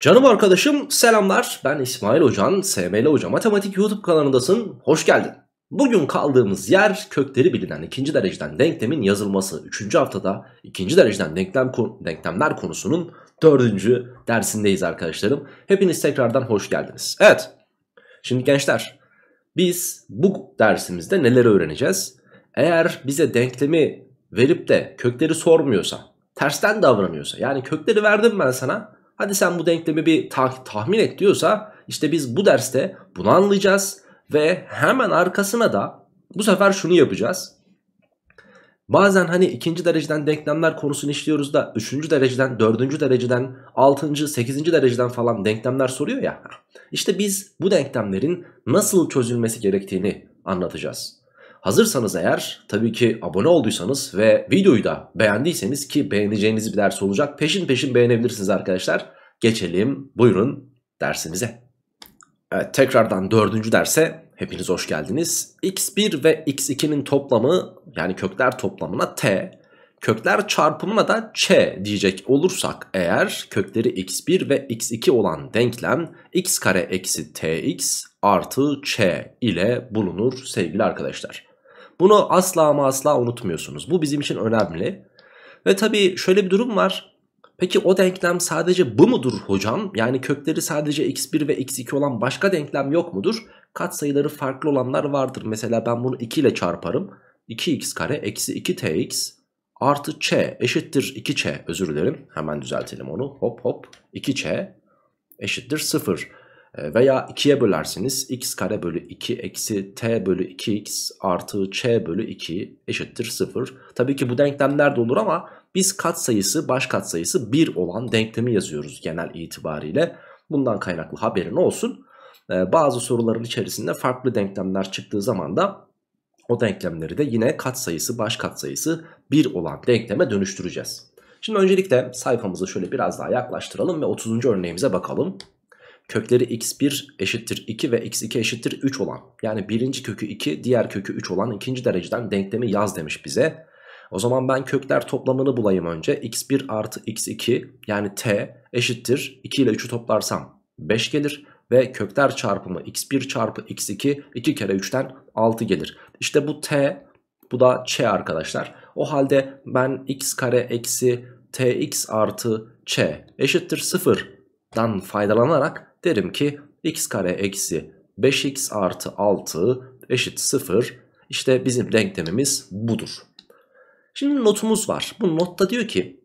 Canım arkadaşım selamlar ben İsmail Hocan, SML Hoca Matematik YouTube kanalındasın, hoş geldin. Bugün kaldığımız yer kökleri bilinen ikinci dereceden denklemin yazılması. Üçüncü haftada ikinci dereceden denklem, denklemler konusunun dördüncü dersindeyiz arkadaşlarım. Hepiniz tekrardan hoş geldiniz. Evet, şimdi gençler biz bu dersimizde neler öğreneceğiz? Eğer bize denklemi verip de kökleri sormuyorsa, tersten davranıyorsa yani kökleri verdim ben sana Hadi sen bu denklemi bir tah tahmin et diyorsa işte biz bu derste bunu anlayacağız ve hemen arkasına da bu sefer şunu yapacağız. Bazen hani ikinci dereceden denklemler konusunu işliyoruz da üçüncü dereceden, dördüncü dereceden, altıncı, sekizinci dereceden falan denklemler soruyor ya. İşte biz bu denklemlerin nasıl çözülmesi gerektiğini anlatacağız. Hazırsanız eğer tabii ki abone olduysanız ve videoyu da beğendiyseniz ki beğeneceğiniz bir ders olacak. Peşin peşin beğenebilirsiniz arkadaşlar. Geçelim buyurun dersimize. Evet tekrardan dördüncü derse hepiniz hoş geldiniz. x1 ve x2'nin toplamı yani kökler toplamına t, kökler çarpımına da ç diyecek olursak eğer kökleri x1 ve x2 olan denklem x kare eksi tx artı ç ile bulunur sevgili arkadaşlar. Bunu asla ama asla unutmuyorsunuz. Bu bizim için önemli. Ve tabii şöyle bir durum var. Peki o denklem sadece bu mudur hocam? Yani kökleri sadece x1 ve x2 olan başka denklem yok mudur? Kat sayıları farklı olanlar vardır. Mesela ben bunu 2 ile çarparım. 2x kare eksi 2tx artı ç eşittir 2ç özür dilerim. Hemen düzeltelim onu. Hop hop 2ç eşittir 0. E, veya 2'ye bölersiniz x kare bölü 2 eksi t bölü 2x artı ç bölü 2 eşittir 0. Tabii ki bu denklemler de olur ama biz katsayısı baş katsayısı 1 olan denklemi yazıyoruz genel itibariyle. Bundan kaynaklı haberin olsun. E, bazı soruların içerisinde farklı denklemler çıktığı zaman da o denklemleri de yine katsayısı baş katsayısı 1 olan denkleme dönüştüreceğiz. Şimdi öncelikle sayfamızı şöyle biraz daha yaklaştıralım ve 30. örneğimize bakalım kökleri x1 eşittir 2 ve x2 eşittir 3 olan yani birinci kökü 2 diğer kökü 3 olan ikinci dereceden denklemi yaz demiş bize. O zaman ben kökler toplamını bulayım önce. x1 artı x2 yani t eşittir 2 ile 3'ü toplarsam 5 gelir ve kökler çarpımı x1 çarpı x2 2 kere 3'ten 6 gelir. İşte bu t bu da ç arkadaşlar. O halde ben x kare eksi tx artı ç eşittir 0'dan faydalanarak Derim ki x kare eksi 5x artı 6 eşit 0. İşte bizim denklemimiz budur. Şimdi notumuz var. Bu notta diyor ki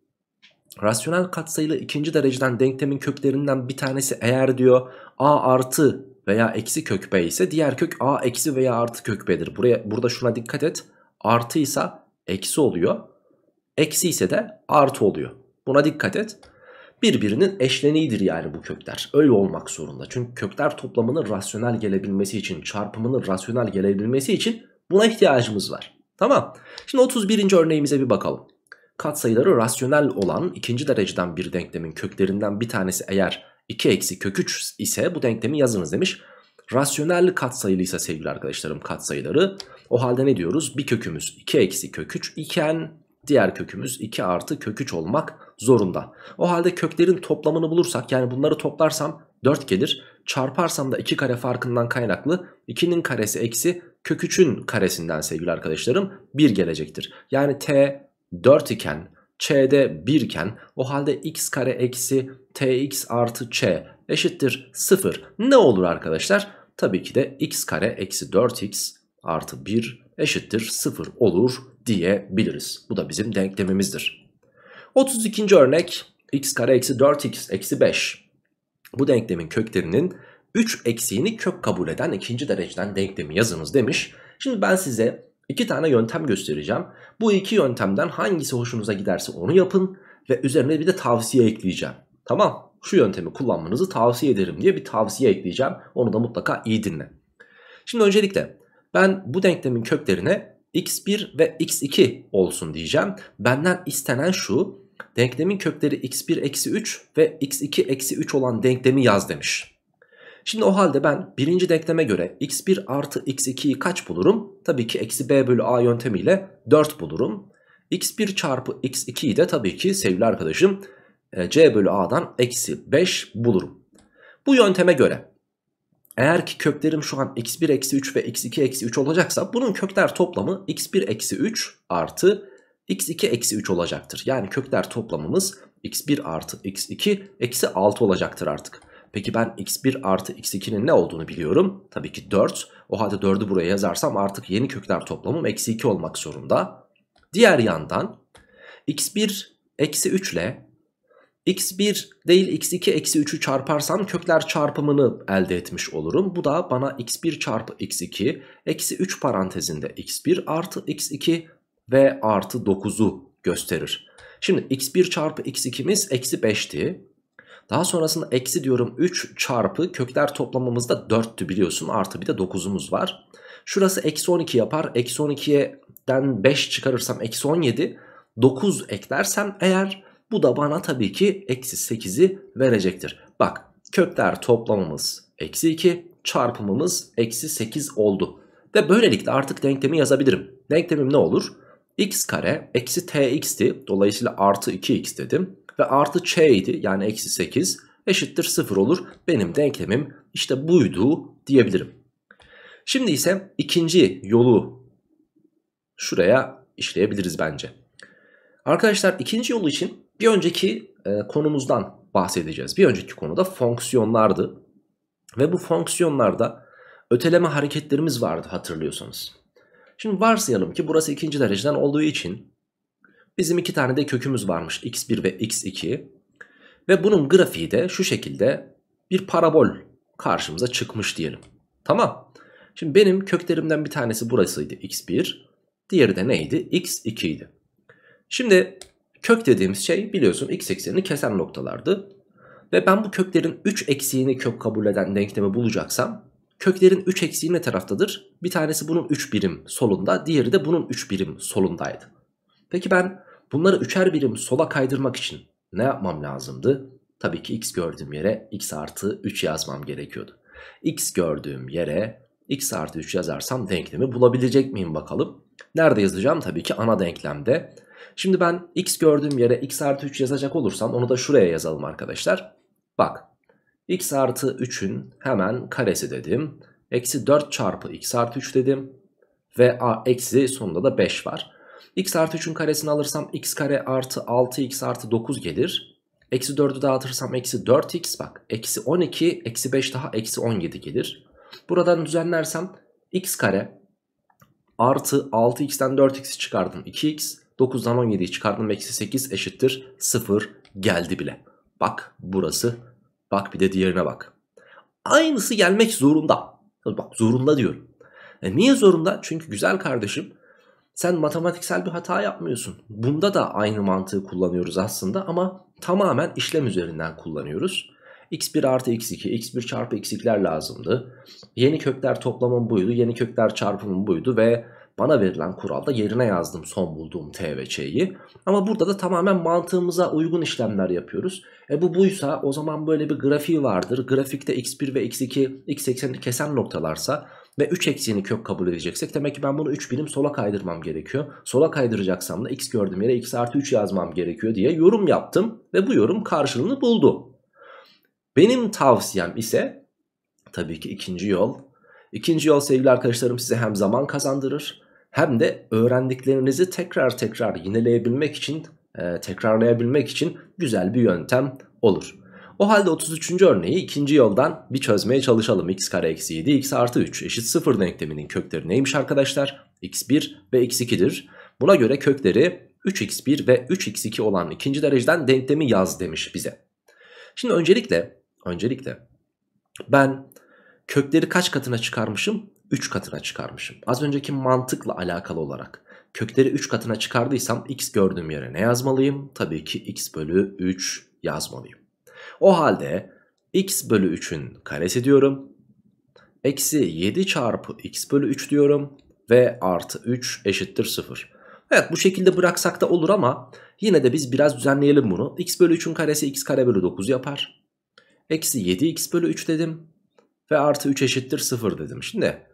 rasyonel katsayılı ikinci dereceden denklemin köklerinden bir tanesi eğer diyor a artı veya eksi kök b ise diğer kök a eksi veya artı kök b'dir. Buraya, burada şuna dikkat et. Artıysa eksi oluyor. Eksi ise de artı oluyor. Buna dikkat et birbirinin eşleniğidir yani bu kökler. Öyle olmak zorunda. Çünkü kökler toplamının rasyonel gelebilmesi için, çarpımının rasyonel gelebilmesi için buna ihtiyacımız var. Tamam. Şimdi 31. örneğimize bir bakalım. Katsayıları rasyonel olan ikinci dereceden bir denklemin köklerinden bir tanesi eğer 2 eksi kök 3 ise bu denklemi yazınız demiş. Rasyonel katsayılıysa sevgili arkadaşlarım katsayıları o halde ne diyoruz? Bir kökümüz 2 eksi kök 3 iken Diğer kökümüz 2 artı köküç olmak zorunda. O halde köklerin toplamını bulursak yani bunları toplarsam 4 gelir. Çarparsam da 2 kare farkından kaynaklı 2'nin karesi eksi köküçün karesinden sevgili arkadaşlarım 1 gelecektir. Yani t 4 iken ç'de 1 iken o halde x kare eksi tx artı ç eşittir 0. Ne olur arkadaşlar? Tabii ki de x kare eksi 4x artı 1 eşittir 0 olur diyebiliriz. Bu da bizim denklemimizdir. 32. örnek x kare eksi 4x eksi 5. Bu denklemin köklerinin 3 eksiğini kök kabul eden ikinci dereceden denklemi yazınız demiş. Şimdi ben size iki tane yöntem göstereceğim. Bu iki yöntemden hangisi hoşunuza giderse onu yapın ve üzerine bir de tavsiye ekleyeceğim. Tamam şu yöntemi kullanmanızı tavsiye ederim diye bir tavsiye ekleyeceğim. Onu da mutlaka iyi dinle. Şimdi öncelikle ben bu denklemin köklerine x1 ve x2 olsun diyeceğim. Benden istenen şu. Denklemin kökleri x1 eksi 3 ve x2 eksi 3 olan denklemi yaz demiş. Şimdi o halde ben birinci denkleme göre x1 artı x2'yi kaç bulurum? Tabii ki eksi b bölü a yöntemiyle 4 bulurum. x1 çarpı x2'yi de tabii ki sevgili arkadaşım e, c bölü a'dan eksi 5 bulurum. Bu yönteme göre eğer ki köklerim şu an x1 eksi 3 ve x2 eksi 3 olacaksa bunun kökler toplamı x1 eksi 3 artı x2 eksi 3 olacaktır. Yani kökler toplamımız x1 artı x2 eksi 6 olacaktır artık. Peki ben x1 artı x2'nin ne olduğunu biliyorum. Tabii ki 4. O halde 4'ü buraya yazarsam artık yeni kökler toplamım eksi 2 olmak zorunda. Diğer yandan x1 eksi 3 ile x1 değil x2 eksi 3'ü çarparsam kökler çarpımını elde etmiş olurum. Bu da bana x1 çarpı x2 eksi 3 parantezinde x1 artı x2 ve artı 9'u gösterir. Şimdi x1 çarpı x2'miz eksi 5'ti. Daha sonrasında eksi diyorum 3 çarpı kökler toplamamızda 4'tü biliyorsun. Artı bir de 9'umuz var. Şurası eksi 12 yapar. Eksi 12'den 5 çıkarırsam eksi 17. 9 eklersem eğer bu da bana tabii ki eksi 8'i verecektir. Bak kökler toplamımız eksi 2 çarpımımız eksi 8 oldu. Ve böylelikle artık denklemi yazabilirim. Denklemim ne olur? x kare eksi tx'ti. Dolayısıyla artı 2x dedim. Ve artı ç idi yani eksi 8 eşittir 0 olur. Benim denklemim işte buydu diyebilirim. Şimdi ise ikinci yolu şuraya işleyebiliriz bence. Arkadaşlar ikinci yolu için bir önceki e, konumuzdan bahsedeceğiz. Bir önceki konuda fonksiyonlardı. Ve bu fonksiyonlarda öteleme hareketlerimiz vardı hatırlıyorsanız. Şimdi varsayalım ki burası ikinci dereceden olduğu için bizim iki tane de kökümüz varmış x1 ve x2. Ve bunun grafiği de şu şekilde bir parabol karşımıza çıkmış diyelim. Tamam. Şimdi benim köklerimden bir tanesi burasıydı x1. Diğeri de neydi? x2 idi. Şimdi Kök dediğimiz şey biliyorsun x eksenini kesen noktalardı. Ve ben bu köklerin 3 eksiğini kök kabul eden denklemi bulacaksam köklerin 3 eksiği ne taraftadır? Bir tanesi bunun 3 birim solunda diğeri de bunun 3 birim solundaydı. Peki ben bunları üçer birim sola kaydırmak için ne yapmam lazımdı? Tabii ki x gördüğüm yere x artı 3 yazmam gerekiyordu. x gördüğüm yere x artı 3 yazarsam denklemi bulabilecek miyim bakalım. Nerede yazacağım? Tabii ki ana denklemde Şimdi ben x gördüğüm yere x artı 3 yazacak olursam onu da şuraya yazalım arkadaşlar. Bak x artı 3'ün hemen karesi dedim. Eksi 4 çarpı x artı 3 dedim. Ve a, eksi sonunda da 5 var. x artı 3'ün karesini alırsam x kare artı 6x artı 9 gelir. Eksi 4'ü dağıtırsam eksi 4x bak. Eksi 12 eksi 5 daha eksi 17 gelir. Buradan düzenlersem x kare artı 6x'ten 4x'i çıkardım 2x 9'dan 17'yi çıkardım. Eksi 8 eşittir 0 geldi bile. Bak burası. Bak bir de diğerine bak. Aynısı gelmek zorunda. Bak zorunda diyorum. E niye zorunda? Çünkü güzel kardeşim sen matematiksel bir hata yapmıyorsun. Bunda da aynı mantığı kullanıyoruz aslında ama tamamen işlem üzerinden kullanıyoruz. x1 artı x2, x1 çarpı x2'ler lazımdı. Yeni kökler toplamın buydu, yeni kökler çarpımın buydu ve bana verilen kuralda yerine yazdım son bulduğum t ve ç'yi. Ama burada da tamamen mantığımıza uygun işlemler yapıyoruz. E bu buysa o zaman böyle bir grafiği vardır. Grafikte x1 ve x2 x80'i kesen noktalarsa ve 3 eksiğini kök kabul edeceksek demek ki ben bunu 3 birim sola kaydırmam gerekiyor. Sola kaydıracaksam da x gördüğüm yere x artı 3 yazmam gerekiyor diye yorum yaptım ve bu yorum karşılığını buldu. Benim tavsiyem ise tabii ki ikinci yol. İkinci yol sevgili arkadaşlarım size hem zaman kazandırır hem de öğrendiklerinizi tekrar tekrar yineleyebilmek için, e, tekrarlayabilmek için güzel bir yöntem olur. O halde 33. örneği ikinci yoldan bir çözmeye çalışalım. x kare eksi 7 x artı 3 eşit 0 denkleminin kökleri neymiş arkadaşlar? x1 ve x2'dir. Buna göre kökleri 3x1 ve 3x2 olan ikinci dereceden denklemi yaz demiş bize. Şimdi öncelikle, öncelikle ben kökleri kaç katına çıkarmışım? 3 katına çıkarmışım. Az önceki mantıkla alakalı olarak kökleri 3 katına çıkardıysam x gördüğüm yere ne yazmalıyım? Tabii ki x bölü 3 yazmalıyım. O halde x bölü 3'ün karesi diyorum. Eksi 7 çarpı x bölü 3 diyorum. Ve artı 3 eşittir 0. Evet bu şekilde bıraksak da olur ama yine de biz biraz düzenleyelim bunu. x bölü 3'ün karesi x kare bölü 9 yapar. Eksi 7x bölü 3 dedim. Ve artı 3 eşittir 0 dedim. Şimdi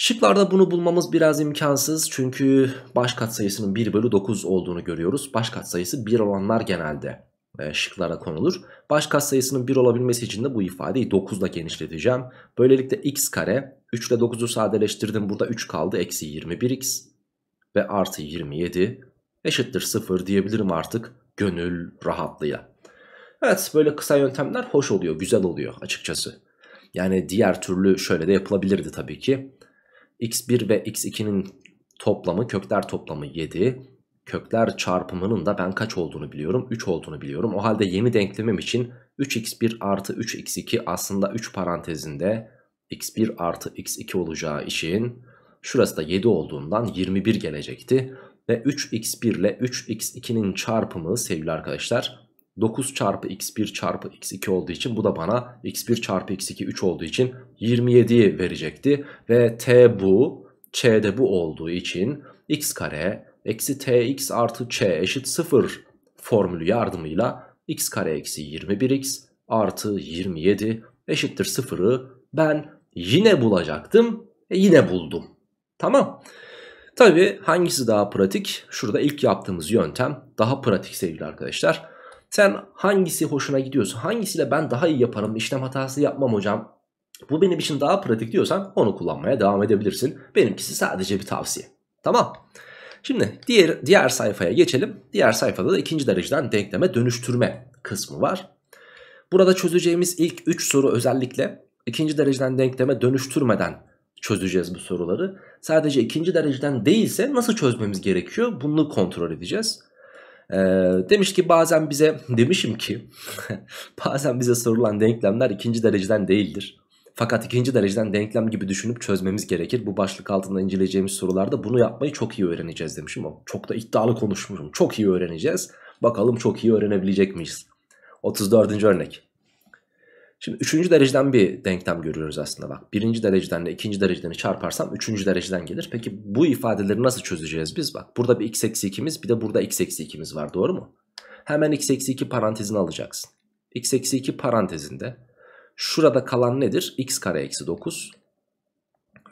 Şıklarda bunu bulmamız biraz imkansız çünkü baş katsayısının 1 bölü 9 olduğunu görüyoruz. Baş katsayısı 1 olanlar genelde e, şıklara konulur. Baş katsayısının 1 olabilmesi için de bu ifadeyi 9 ile genişleteceğim. Böylelikle x kare 3 ile 9'u sadeleştirdim. Burada 3 kaldı. Eksi 21x ve artı 27 eşittir 0 diyebilirim artık gönül rahatlıya. Evet böyle kısa yöntemler hoş oluyor, güzel oluyor açıkçası. Yani diğer türlü şöyle de yapılabilirdi tabii ki x1 ve x2'nin toplamı kökler toplamı 7. Kökler çarpımının da ben kaç olduğunu biliyorum? 3 olduğunu biliyorum. O halde yeni denklemim için 3x1 artı 3x2 aslında 3 parantezinde x1 artı x2 olacağı için şurası da 7 olduğundan 21 gelecekti. Ve 3x1 ile 3x2'nin çarpımı sevgili arkadaşlar 9 çarpı x1 çarpı x2 olduğu için bu da bana x1 çarpı x2 3 olduğu için 27 verecekti. Ve t bu, ç de bu olduğu için x kare eksi tx artı ç eşit 0 formülü yardımıyla x kare eksi 21x artı 27 eşittir 0'ı ben yine bulacaktım. E yine buldum. Tamam. Tabi hangisi daha pratik? Şurada ilk yaptığımız yöntem daha pratik sevgili arkadaşlar. Sen hangisi hoşuna gidiyorsun, hangisiyle ben daha iyi yaparım işlem hatası yapmam hocam. Bu benim için daha pratik diyorsan onu kullanmaya devam edebilirsin. Benimkisi sadece bir tavsiye. Tamam. Şimdi diğer, diğer sayfaya geçelim. Diğer sayfada da ikinci dereceden denkleme dönüştürme kısmı var. Burada çözeceğimiz ilk 3 soru özellikle ikinci dereceden denkleme dönüştürmeden çözeceğiz bu soruları. Sadece ikinci dereceden değilse nasıl çözmemiz gerekiyor bunu kontrol edeceğiz. E, demiş ki bazen bize demişim ki bazen bize sorulan denklemler ikinci dereceden değildir. Fakat ikinci dereceden denklem gibi düşünüp çözmemiz gerekir. Bu başlık altında inceleyeceğimiz sorularda bunu yapmayı çok iyi öğreneceğiz demişim. çok da iddialı konuşmuşum. Çok iyi öğreneceğiz. Bakalım çok iyi öğrenebilecek miyiz? 34. örnek. Şimdi üçüncü dereceden bir denklem görüyoruz aslında bak. Birinci dereceden ile ikinci derecedeni çarparsam üçüncü dereceden gelir. Peki bu ifadeleri nasıl çözeceğiz biz? Bak burada bir x eksi 2'miz bir de burada x eksi 2'miz var doğru mu? Hemen x eksi 2 parantezini alacaksın. x eksi 2 parantezinde şurada kalan nedir? x kare eksi 9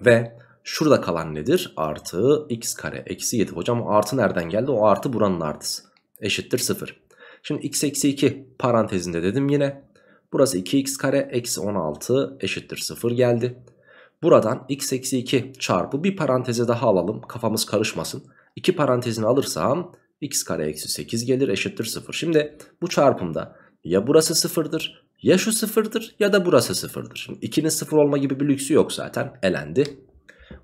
ve şurada kalan nedir? Artı x kare eksi 7. Hocam o artı nereden geldi? O artı buranın artısı. Eşittir 0. Şimdi x eksi 2 parantezinde dedim yine Burası 2x kare eksi 16 eşittir 0 geldi. Buradan x eksi 2 çarpı bir paranteze daha alalım kafamız karışmasın. 2 parantezini alırsam x kare eksi 8 gelir eşittir 0. Şimdi bu çarpımda ya burası sıfırdır ya şu sıfırdır ya da burası sıfırdır. Şimdi 2'nin sıfır olma gibi bir lüksü yok zaten elendi.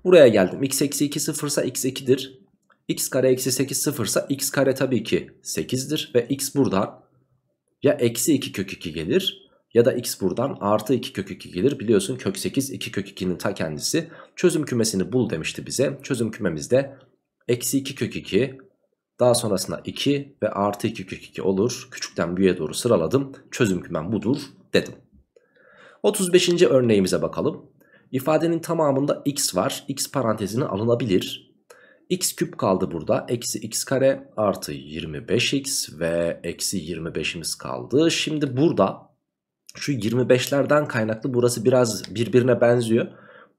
Buraya geldim x eksi 2 sıfırsa x 2'dir. x kare eksi 8 sıfırsa x kare tabii ki 8'dir ve x burada ya eksi 2 kök 2 gelir ya da x buradan artı 2 kök 2 gelir. Biliyorsun kök 8 2 kök 2'nin ta kendisi. Çözüm kümesini bul demişti bize. Çözüm kümemizde eksi 2 kök 2 daha sonrasında 2 ve artı 2 kök 2 olur. Küçükten büyüğe doğru sıraladım. Çözüm kümem budur dedim. 35. örneğimize bakalım. İfadenin tamamında x var. x parantezini alınabilir. x küp kaldı burada. Eksi x kare artı 25x ve eksi 25'imiz kaldı. Şimdi burada şu 25'lerden kaynaklı burası biraz birbirine benziyor.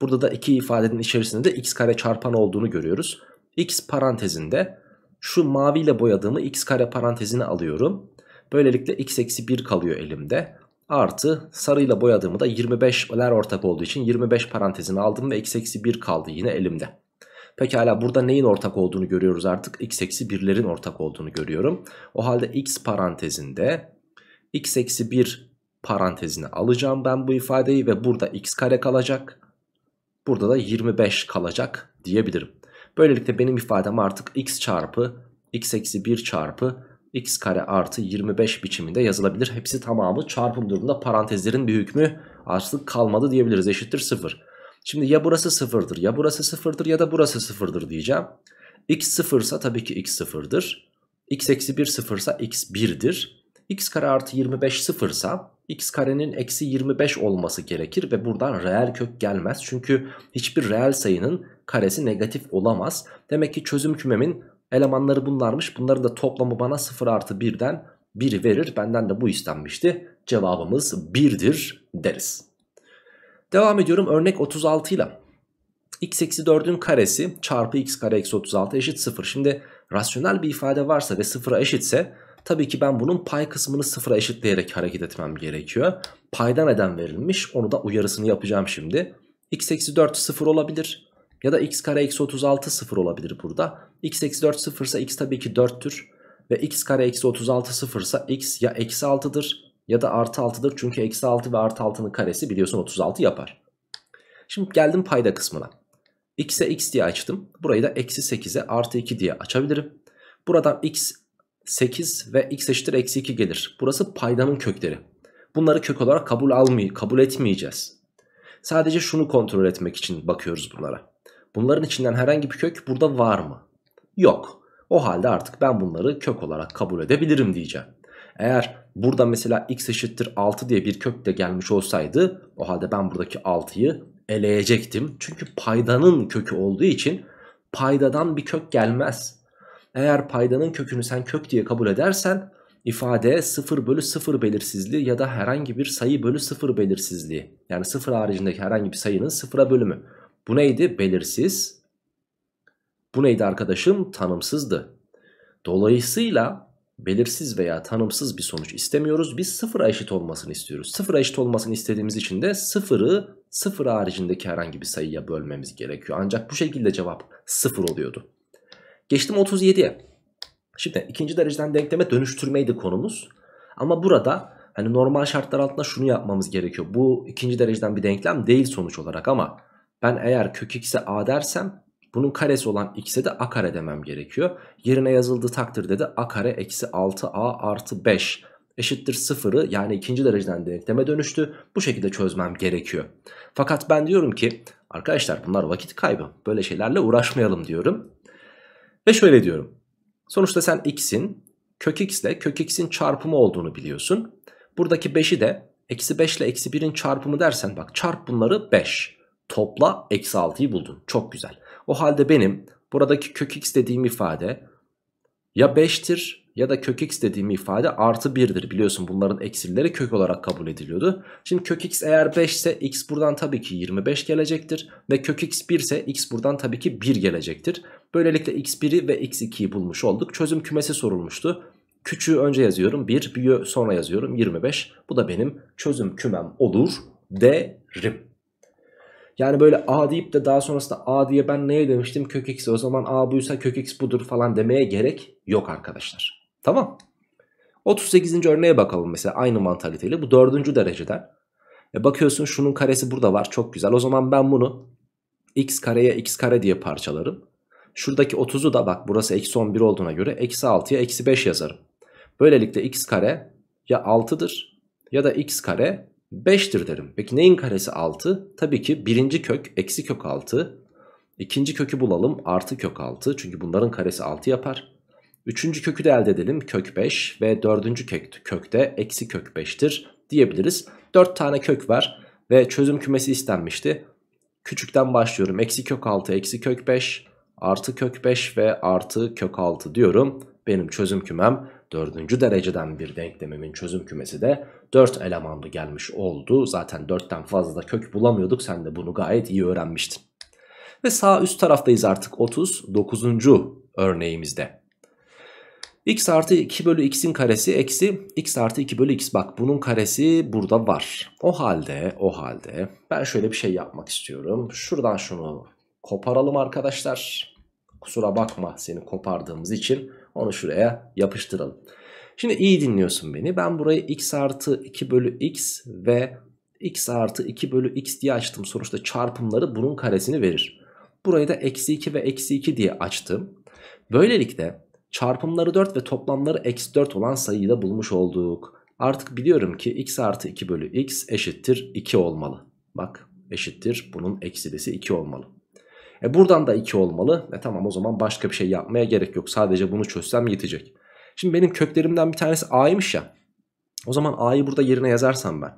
Burada da iki ifadenin içerisinde de x kare çarpan olduğunu görüyoruz. x parantezinde şu maviyle boyadığımı x kare parantezine alıyorum. Böylelikle x eksi 1 kalıyor elimde. Artı sarıyla boyadığımı da 25'ler ortak olduğu için 25 parantezine aldım ve x eksi 1 kaldı yine elimde. Pekala burada neyin ortak olduğunu görüyoruz artık? x eksi 1'lerin ortak olduğunu görüyorum. O halde x parantezinde x eksi 1 parantezine alacağım ben bu ifadeyi ve burada x kare kalacak. Burada da 25 kalacak diyebilirim. Böylelikle benim ifadem artık x çarpı x eksi 1 çarpı x kare artı 25 biçiminde yazılabilir. Hepsi tamamı çarpım durumunda parantezlerin bir hükmü artık kalmadı diyebiliriz. Eşittir 0. Şimdi ya burası 0'dır ya burası 0'dır ya da burası 0'dır diyeceğim. x 0 ise tabii ki x 0'dır. x eksi 1 0 ise x 1'dir. x kare artı 25 0 ise x karenin eksi 25 olması gerekir ve buradan reel kök gelmez. Çünkü hiçbir reel sayının karesi negatif olamaz. Demek ki çözüm kümemin elemanları bunlarmış. Bunların da toplamı bana 0 artı 1'den 1 verir. Benden de bu istenmişti. Cevabımız 1'dir deriz. Devam ediyorum örnek 36 ile. x eksi 4'ün karesi çarpı x kare eksi 36 eşit 0. Şimdi rasyonel bir ifade varsa ve 0'a eşitse Tabii ki ben bunun pay kısmını sıfıra eşitleyerek hareket etmem gerekiyor. Payda neden verilmiş onu da uyarısını yapacağım şimdi. x eksi 4 sıfır olabilir ya da x kare eksi 36 sıfır olabilir burada. x eksi 4 sıfırsa x tabii ki 4'tür ve x kare eksi 36 sıfırsa x ya eksi 6'dır ya da artı 6'dır. Çünkü eksi 6 ve artı 6'nın karesi biliyorsun 36 yapar. Şimdi geldim payda kısmına. x'e x diye açtım. Burayı da eksi 8'e artı 2 diye açabilirim. Buradan x 8 ve x eşittir eksi 2 gelir. Burası paydanın kökleri. Bunları kök olarak kabul almayı, kabul etmeyeceğiz. Sadece şunu kontrol etmek için bakıyoruz bunlara. Bunların içinden herhangi bir kök burada var mı? Yok. O halde artık ben bunları kök olarak kabul edebilirim diyeceğim. Eğer burada mesela x eşittir 6 diye bir kök de gelmiş olsaydı o halde ben buradaki 6'yı eleyecektim. Çünkü paydanın kökü olduğu için paydadan bir kök gelmez. Eğer paydanın kökünü sen kök diye kabul edersen ifade 0 bölü 0 belirsizliği ya da herhangi bir sayı bölü 0 belirsizliği. Yani 0 haricindeki herhangi bir sayının 0'a bölümü. Bu neydi? Belirsiz. Bu neydi arkadaşım? Tanımsızdı. Dolayısıyla belirsiz veya tanımsız bir sonuç istemiyoruz. Biz sıfıra eşit olmasını istiyoruz. Sıfıra eşit olmasını istediğimiz için de sıfırı sıfır haricindeki herhangi bir sayıya bölmemiz gerekiyor. Ancak bu şekilde cevap sıfır oluyordu. Geçtim 37'ye. Şimdi ikinci dereceden denkleme dönüştürmeydi konumuz. Ama burada hani normal şartlar altında şunu yapmamız gerekiyor. Bu ikinci dereceden bir denklem değil sonuç olarak ama ben eğer kök x'e a dersem bunun karesi olan x'e de a kare demem gerekiyor. Yerine yazıldığı takdirde de a kare eksi 6a artı 5 eşittir sıfırı yani ikinci dereceden denkleme dönüştü. Bu şekilde çözmem gerekiyor. Fakat ben diyorum ki arkadaşlar bunlar vakit kaybı. Böyle şeylerle uğraşmayalım diyorum. Ve şöyle diyorum. Sonuçta sen x'in kök x ile kök x'in çarpımı olduğunu biliyorsun. Buradaki 5'i de eksi 5 ile eksi 1'in çarpımı dersen bak çarp bunları 5. Topla eksi 6'yı buldun. Çok güzel. O halde benim buradaki kök x dediğim ifade ya 5'tir ya da kök x dediğim ifade artı 1'dir. Biliyorsun bunların eksileri kök olarak kabul ediliyordu. Şimdi kök x eğer 5 ise x buradan tabii ki 25 gelecektir. Ve kök x 1 ise x buradan tabii ki 1 gelecektir. Böylelikle x1'i ve x2'yi bulmuş olduk. Çözüm kümesi sorulmuştu. Küçüğü önce yazıyorum 1, büyüğü sonra yazıyorum 25. Bu da benim çözüm kümem olur derim. Yani böyle a deyip de daha sonrasında a diye ben neye demiştim kök x'i o zaman a buysa kök x budur falan demeye gerek yok arkadaşlar. Tamam. 38. örneğe bakalım mesela aynı mantaliteyle bu 4. dereceden. E bakıyorsun şunun karesi burada var çok güzel o zaman ben bunu x kareye x kare diye parçalarım. Şuradaki 30'u da bak burası eksi 11 olduğuna göre eksi 6'ya eksi 5 yazarım. Böylelikle x kare ya 6'dır ya da x kare 5'tir derim. Peki neyin karesi 6? Tabii ki birinci kök eksi kök 6. İkinci kökü bulalım artı kök 6. Çünkü bunların karesi 6 yapar. Üçüncü kökü de elde edelim kök 5 ve dördüncü kök, kökte eksi kök 5'tir diyebiliriz. 4 tane kök var ve çözüm kümesi istenmişti. Küçükten başlıyorum eksi kök 6 eksi kök 5 artı kök 5 ve artı kök 6 diyorum. Benim çözüm kümem 4. dereceden bir denklemimin çözüm kümesi de 4 elemanlı gelmiş oldu. Zaten 4'ten fazla da kök bulamıyorduk. Sen de bunu gayet iyi öğrenmiştin. Ve sağ üst taraftayız artık 39. örneğimizde. x artı 2 bölü x'in karesi eksi x artı 2 bölü x. Bak bunun karesi burada var. O halde o halde ben şöyle bir şey yapmak istiyorum. Şuradan şunu koparalım arkadaşlar. Kusura bakma seni kopardığımız için onu şuraya yapıştıralım. Şimdi iyi dinliyorsun beni. Ben burayı x artı 2 bölü x ve x artı 2 bölü x diye açtım. Sonuçta çarpımları bunun karesini verir. Burayı da eksi 2 ve eksi 2 diye açtım. Böylelikle çarpımları 4 ve toplamları eksi 4 olan sayıyı da bulmuş olduk. Artık biliyorum ki x artı 2 bölü x eşittir 2 olmalı. Bak eşittir bunun eksilisi 2 olmalı. E buradan da 2 olmalı. E tamam o zaman başka bir şey yapmaya gerek yok. Sadece bunu çözsem yetecek. Şimdi benim köklerimden bir tanesi a'ymış ya. O zaman a'yı burada yerine yazarsam ben.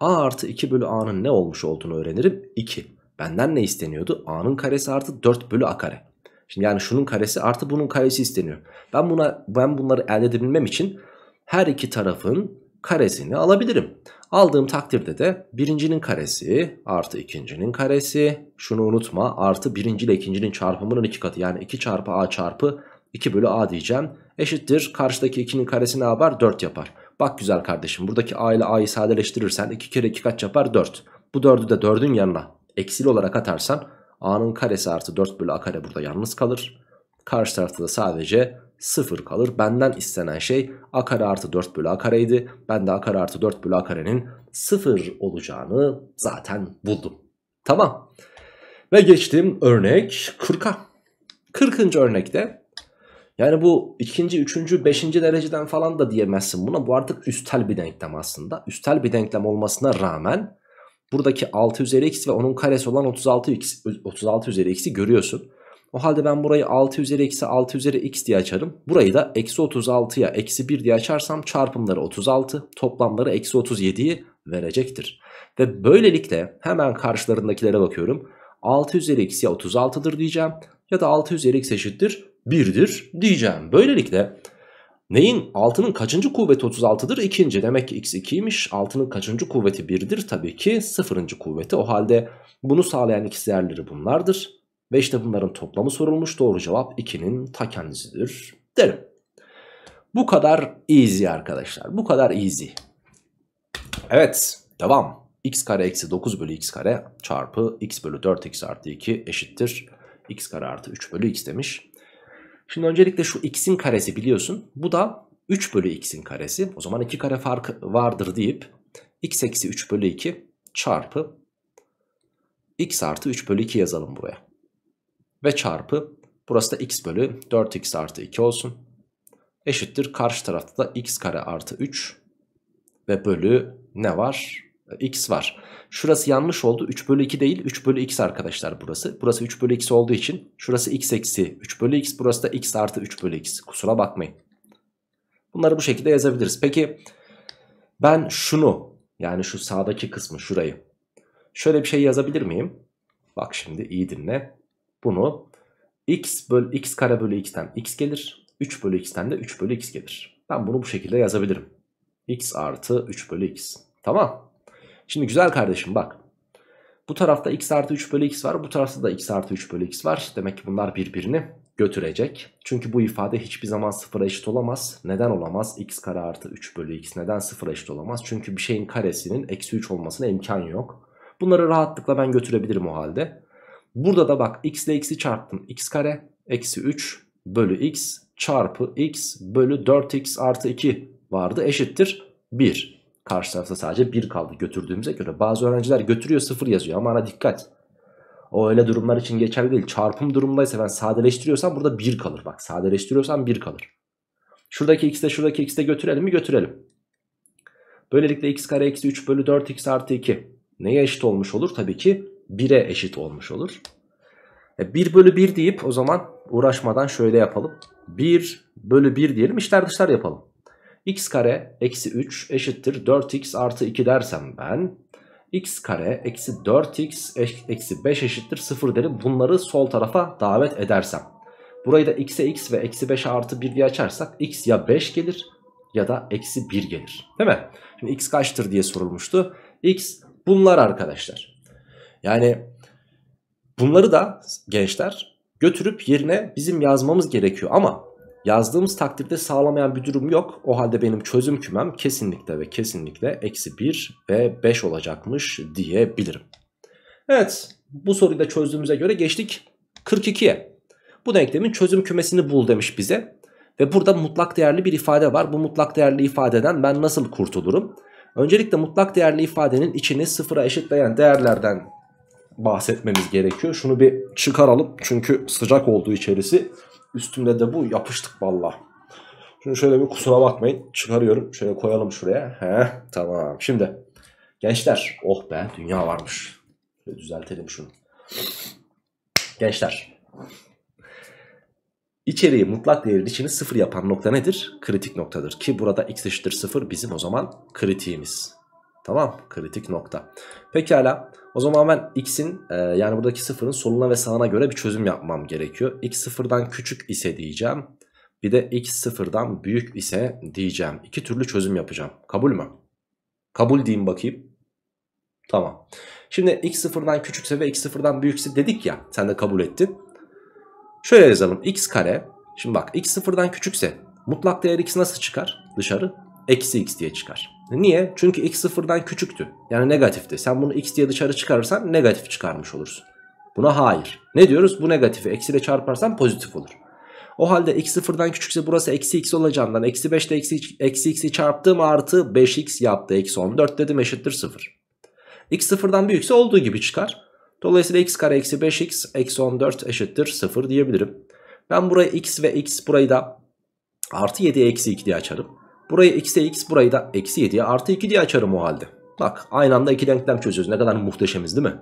a artı 2 bölü a'nın ne olmuş olduğunu öğrenirim. 2. Benden ne isteniyordu? a'nın karesi artı 4 bölü a kare. Şimdi yani şunun karesi artı bunun karesi isteniyor. Ben buna ben bunları elde edebilmem için her iki tarafın karesini alabilirim. Aldığım takdirde de birincinin karesi artı ikincinin karesi. Şunu unutma artı birinci ile ikincinin çarpımının iki katı yani 2 çarpı a çarpı 2 bölü a diyeceğim. Eşittir karşıdaki 2'nin karesi ne yapar? 4 yapar. Bak güzel kardeşim buradaki a ile a'yı sadeleştirirsen 2 kere 2 kaç yapar? 4. Bu 4'ü de 4'ün yanına eksili olarak atarsan a'nın karesi artı 4 bölü a kare burada yalnız kalır. Karşı tarafta da sadece sıfır kalır. Benden istenen şey a kare artı 4 bölü a kareydi. Ben de a kare artı 4 bölü a karenin sıfır olacağını zaten buldum. Tamam. Ve geçtim örnek 40'a. 40. örnekte yani bu ikinci, üçüncü, beşinci dereceden falan da diyemezsin buna. Bu artık üstel bir denklem aslında. Üstel bir denklem olmasına rağmen buradaki 6 üzeri x ve onun karesi olan 36 x 36 üzeri x'i görüyorsun. O halde ben burayı 6 üzeri eksi 6 üzeri x diye açarım. Burayı da eksi 36'ya eksi 1 diye açarsam çarpımları 36 toplamları eksi 37'yi verecektir. Ve böylelikle hemen karşılarındakilere bakıyorum. 6 üzeri x 36'dır diyeceğim ya da 6 üzeri x eşittir 1'dir diyeceğim. Böylelikle neyin 6'nın kaçıncı kuvveti 36'dır? 2. Demek ki x 2'ymiş. 6'nın kaçıncı kuvveti 1'dir? Tabii ki 0. kuvveti. O halde bunu sağlayan x değerleri bunlardır. Ve işte bunların toplamı sorulmuş. Doğru cevap 2'nin ta kendisidir derim. Bu kadar easy arkadaşlar. Bu kadar easy. Evet devam. x kare eksi 9 bölü x kare çarpı x bölü 4x artı 2 eşittir. x kare artı 3 bölü x demiş. Şimdi öncelikle şu x'in karesi biliyorsun. Bu da 3 bölü x'in karesi. O zaman 2 kare farkı vardır deyip x eksi 3 bölü 2 çarpı x artı 3 bölü 2 yazalım buraya ve çarpı burası da x bölü 4x artı 2 olsun. Eşittir karşı tarafta da x kare artı 3 ve bölü ne var? E, x var. Şurası yanlış oldu. 3 bölü 2 değil 3 bölü x arkadaşlar burası. Burası 3 bölü x olduğu için şurası x eksi 3 bölü x. Burası da x artı 3 bölü x. Kusura bakmayın. Bunları bu şekilde yazabiliriz. Peki ben şunu yani şu sağdaki kısmı şurayı şöyle bir şey yazabilir miyim? Bak şimdi iyi dinle. Bunu x bölü x kare bölü x'ten x gelir. 3 bölü x'ten de 3 bölü x gelir. Ben bunu bu şekilde yazabilirim. x artı 3 bölü x. Tamam. Şimdi güzel kardeşim bak. Bu tarafta x artı 3 bölü x var. Bu tarafta da x artı 3 bölü x var. Demek ki bunlar birbirini götürecek. Çünkü bu ifade hiçbir zaman sıfıra eşit olamaz. Neden olamaz? x kare artı 3 bölü x neden sıfıra eşit olamaz? Çünkü bir şeyin karesinin eksi 3 olmasına imkan yok. Bunları rahatlıkla ben götürebilirim o halde. Burada da bak x ile x'i çarptım. x kare eksi 3 bölü x çarpı x bölü 4x artı 2 vardı eşittir 1. Karşı tarafta sadece 1 kaldı götürdüğümüze göre. Bazı öğrenciler götürüyor 0 yazıyor ama ana dikkat. O öyle durumlar için geçerli değil. Çarpım durumundaysa ben sadeleştiriyorsam burada 1 kalır. Bak sadeleştiriyorsam 1 kalır. Şuradaki x de şuradaki x de götürelim mi? Götürelim. Böylelikle x kare eksi 3 bölü 4x artı 2 neye eşit olmuş olur? Tabii ki 1'e eşit olmuş olur. E 1 bölü 1 deyip o zaman uğraşmadan şöyle yapalım. 1 bölü 1 diyelim işler dışlar yapalım. x kare eksi 3 eşittir 4x artı 2 dersem ben x kare eksi 4x eksi 5 eşittir 0 derim. Bunları sol tarafa davet edersem. Burayı da x'e x ve eksi 5'e artı 1 diye açarsak x ya 5 gelir ya da eksi 1 gelir. Değil mi? Şimdi x kaçtır diye sorulmuştu. x bunlar arkadaşlar. Yani bunları da gençler götürüp yerine bizim yazmamız gerekiyor ama yazdığımız takdirde sağlamayan bir durum yok. O halde benim çözüm kümem kesinlikle ve kesinlikle eksi 1 ve 5 olacakmış diyebilirim. Evet bu soruyu da çözdüğümüze göre geçtik 42'ye. Bu denklemin çözüm kümesini bul demiş bize. Ve burada mutlak değerli bir ifade var. Bu mutlak değerli ifadeden ben nasıl kurtulurum? Öncelikle mutlak değerli ifadenin içini sıfıra eşitleyen değerlerden bahsetmemiz gerekiyor. Şunu bir çıkaralım çünkü sıcak olduğu içerisi. üstümde de bu yapıştık valla. Şunu şöyle bir kusura bakmayın çıkarıyorum. Şöyle koyalım şuraya. He, tamam şimdi gençler oh be dünya varmış. Şöyle düzeltelim şunu. Gençler İçeriği mutlak değerin içini sıfır yapan nokta nedir? Kritik noktadır. Ki burada x eşittir sıfır bizim o zaman kritiğimiz. Tamam kritik nokta. Pekala o zaman ben x'in e, yani buradaki sıfırın soluna ve sağına göre bir çözüm yapmam gerekiyor. x sıfırdan küçük ise diyeceğim. Bir de x sıfırdan büyük ise diyeceğim. İki türlü çözüm yapacağım. Kabul mü? Kabul diyeyim bakayım. Tamam. Şimdi x sıfırdan küçükse ve x sıfırdan büyükse dedik ya. Sen de kabul ettin. Şöyle yazalım. x kare. Şimdi bak x sıfırdan küçükse mutlak değer x nasıl çıkar? Dışarı. Eksi x diye çıkar. Niye? Çünkü x sıfırdan küçüktü. Yani negatifti. Sen bunu x diye dışarı çıkarırsan negatif çıkarmış olursun. Buna hayır. Ne diyoruz? Bu negatifi eksiyle çarparsan pozitif olur. O halde x sıfırdan küçükse burası eksi x olacağından eksi 5 ile eksi, x'i çarptığım artı 5x yaptı. Eksi 14 dedim eşittir 0. x sıfırdan büyükse olduğu gibi çıkar. Dolayısıyla x kare eksi 5x eksi 14 eşittir 0 diyebilirim. Ben buraya x ve x burayı da artı 7 eksi 2 diye açarım. Burayı x'e x burayı da eksi 7'ye artı 2 diye açarım o halde. Bak aynı anda iki denklem çözüyoruz. Ne kadar muhteşemiz değil mi?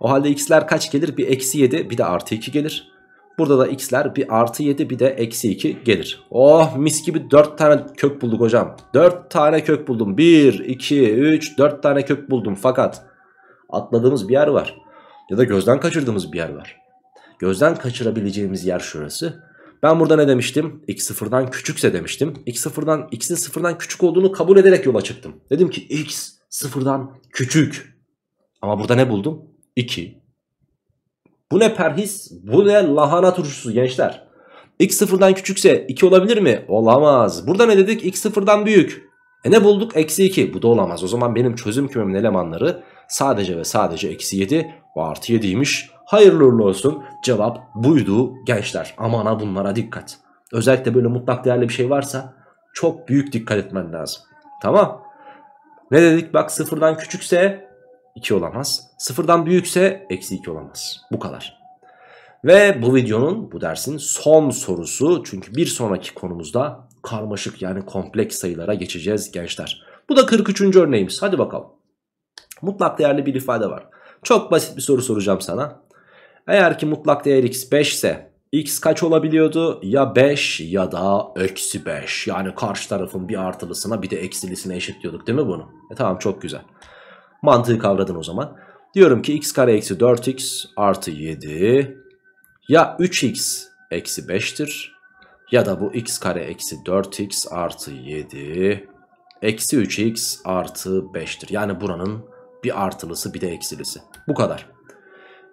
O halde x'ler kaç gelir? Bir eksi 7 bir de artı 2 gelir. Burada da x'ler bir artı 7 bir de eksi 2 gelir. Oh mis gibi 4 tane kök bulduk hocam. 4 tane kök buldum. 1, 2, 3, 4 tane kök buldum. Fakat atladığımız bir yer var. Ya da gözden kaçırdığımız bir yer var. Gözden kaçırabileceğimiz yer şurası. Ben burada ne demiştim? X sıfırdan küçükse demiştim. X sıfırdan, X'in sıfırdan küçük olduğunu kabul ederek yola çıktım. Dedim ki X sıfırdan küçük. Ama burada ne buldum? 2. Bu ne perhis? Bu ne lahana turşusu gençler? X sıfırdan küçükse 2 olabilir mi? Olamaz. Burada ne dedik? X sıfırdan büyük. E ne bulduk? Eksi 2. Bu da olamaz. O zaman benim çözüm kümemin elemanları sadece ve sadece eksi 7 ve artı 7'ymiş. Hayırlı uğurlu olsun. Cevap buydu gençler. Amana bunlara dikkat. Özellikle böyle mutlak değerli bir şey varsa çok büyük dikkat etmen lazım. Tamam. Ne dedik? Bak sıfırdan küçükse 2 olamaz. Sıfırdan büyükse eksi 2 olamaz. Bu kadar. Ve bu videonun, bu dersin son sorusu. Çünkü bir sonraki konumuzda karmaşık yani kompleks sayılara geçeceğiz gençler. Bu da 43. örneğimiz. Hadi bakalım. Mutlak değerli bir ifade var. Çok basit bir soru soracağım sana. Eğer ki mutlak değer x 5 ise x kaç olabiliyordu? Ya 5 ya da eksi 5. Yani karşı tarafın bir artılısına bir de eksilisine eşitliyorduk değil mi bunu? E tamam çok güzel. Mantığı kavradın o zaman. Diyorum ki x kare eksi 4x artı 7 ya 3x eksi 5'tir ya da bu x kare eksi 4x artı 7 eksi 3x artı 5'tir. Yani buranın bir artılısı bir de eksilisi. Bu kadar.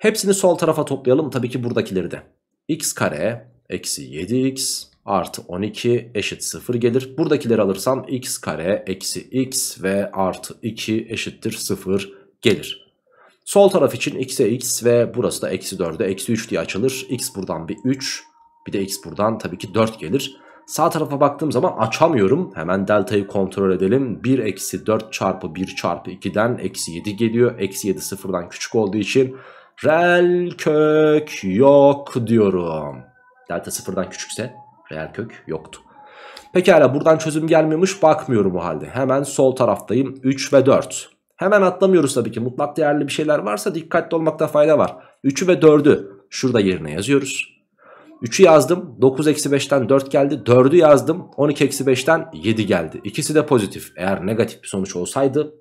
Hepsini sol tarafa toplayalım tabii ki buradakileri de. x kare eksi 7x artı 12 eşit 0 gelir. Buradakileri alırsam x kare eksi x ve artı 2 eşittir 0 gelir. Sol taraf için x'e x ve burası da eksi 4'e eksi 3 diye açılır. x buradan bir 3 bir de x buradan tabii ki 4 gelir. Sağ tarafa baktığım zaman açamıyorum. Hemen deltayı kontrol edelim. 1 eksi 4 çarpı 1 çarpı 2'den eksi 7 geliyor. Eksi 7 sıfırdan küçük olduğu için reel kök yok diyorum. Delta sıfırdan küçükse reel kök yoktu. Pekala buradan çözüm gelmemiş bakmıyorum o halde. Hemen sol taraftayım 3 ve 4. Hemen atlamıyoruz tabii ki mutlak değerli bir şeyler varsa dikkatli olmakta fayda var. 3'ü ve 4'ü şurada yerine yazıyoruz. 3'ü yazdım 9-5'ten 4 geldi 4'ü yazdım 12-5'ten 7 geldi. İkisi de pozitif eğer negatif bir sonuç olsaydı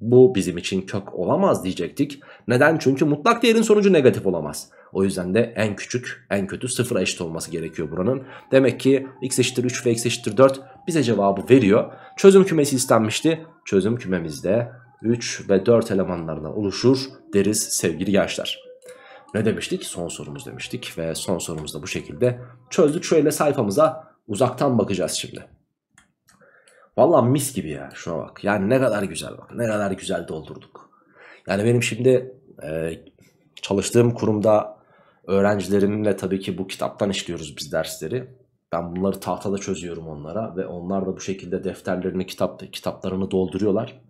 bu bizim için kök olamaz diyecektik. Neden? Çünkü mutlak değerin sonucu negatif olamaz. O yüzden de en küçük, en kötü sıfıra eşit olması gerekiyor buranın. Demek ki x eşittir 3 ve x eşittir 4 bize cevabı veriyor. Çözüm kümesi istenmişti. Çözüm kümemizde 3 ve 4 elemanlardan oluşur deriz sevgili gençler. Ne demiştik? Son sorumuz demiştik ve son sorumuzda bu şekilde çözdük. Şöyle sayfamıza uzaktan bakacağız şimdi. Valla mis gibi ya şuna bak. Yani ne kadar güzel bak. Ne kadar güzel doldurduk. Yani benim şimdi e, çalıştığım kurumda öğrencilerimle tabii ki bu kitaptan işliyoruz biz dersleri. Ben bunları tahtada çözüyorum onlara ve onlar da bu şekilde defterlerini, kitap kitaplarını dolduruyorlar.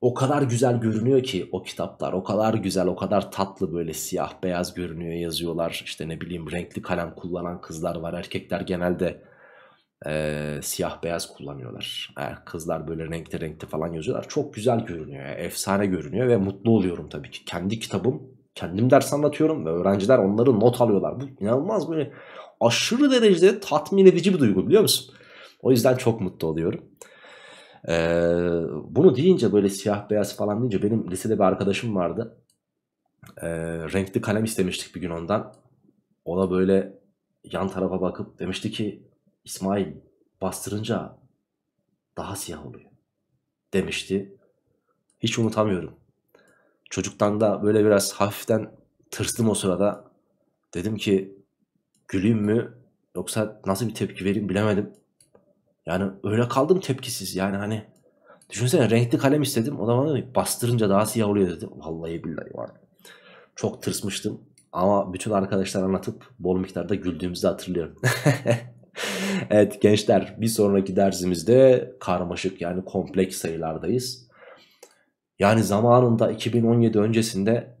O kadar güzel görünüyor ki o kitaplar. O kadar güzel, o kadar tatlı böyle siyah beyaz görünüyor yazıyorlar. İşte ne bileyim renkli kalem kullanan kızlar var. Erkekler genelde e, siyah beyaz kullanıyorlar. Yani kızlar böyle renkte renkte falan yazıyorlar. Çok güzel görünüyor. Yani, efsane görünüyor ve mutlu oluyorum tabii ki. Kendi kitabım, kendim ders anlatıyorum ve öğrenciler onları not alıyorlar. Bu inanılmaz böyle aşırı derecede tatmin edici bir duygu biliyor musun? O yüzden çok mutlu oluyorum. Ee, bunu deyince böyle siyah beyaz falan deyince benim lisede bir arkadaşım vardı. Ee, renkli kalem istemiştik bir gün ondan. O da böyle yan tarafa bakıp demişti ki İsmail bastırınca daha siyah oluyor demişti. Hiç unutamıyorum. Çocuktan da böyle biraz hafiften tırstım o sırada. Dedim ki güleyim mü yoksa nasıl bir tepki vereyim bilemedim. Yani öyle kaldım tepkisiz yani hani düşünsene renkli kalem istedim. O da bana dedi, bastırınca daha siyah oluyor dedi. Vallahi billahi var. Çok tırsmıştım ama bütün arkadaşlar anlatıp bol miktarda güldüğümüzü hatırlıyorum. evet gençler bir sonraki dersimizde karmaşık yani kompleks sayılardayız. Yani zamanında 2017 öncesinde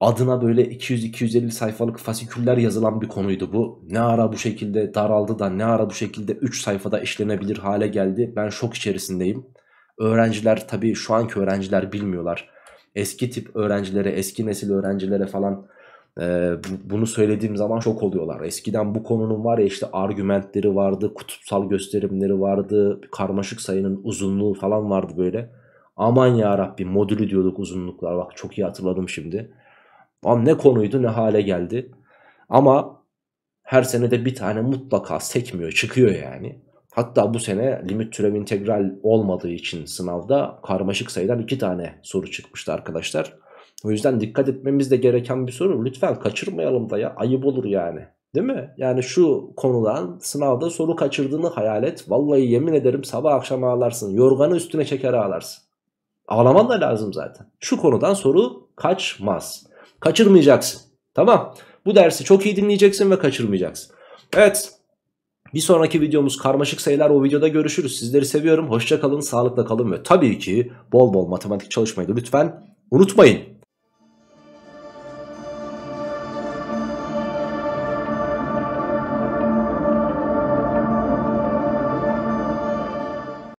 adına böyle 200-250 sayfalık fasiküller yazılan bir konuydu bu. Ne ara bu şekilde daraldı da ne ara bu şekilde 3 sayfada işlenebilir hale geldi. Ben şok içerisindeyim. Öğrenciler tabii şu anki öğrenciler bilmiyorlar. Eski tip öğrencilere, eski nesil öğrencilere falan e, bunu söylediğim zaman şok oluyorlar. Eskiden bu konunun var ya işte argümentleri vardı, kutupsal gösterimleri vardı, karmaşık sayının uzunluğu falan vardı böyle. Aman ya Rabbi modülü diyorduk uzunluklar. Bak çok iyi hatırladım şimdi. Lan ne konuydu ne hale geldi. Ama her sene de bir tane mutlaka sekmiyor, çıkıyor yani. Hatta bu sene limit türev integral olmadığı için sınavda karmaşık sayıdan iki tane soru çıkmıştı arkadaşlar. O yüzden dikkat etmemiz de gereken bir soru. Lütfen kaçırmayalım da ya ayıp olur yani. Değil mi? Yani şu konudan sınavda soru kaçırdığını hayal et. Vallahi yemin ederim sabah akşam ağlarsın. Yorganı üstüne çeker ağlarsın. Ağlaman da lazım zaten. Şu konudan soru kaçmaz. Kaçırmayacaksın. Tamam. Bu dersi çok iyi dinleyeceksin ve kaçırmayacaksın. Evet. Bir sonraki videomuz karmaşık sayılar o videoda görüşürüz. Sizleri seviyorum. Hoşçakalın, sağlıkla kalın ve tabii ki bol bol matematik çalışmayı da lütfen unutmayın.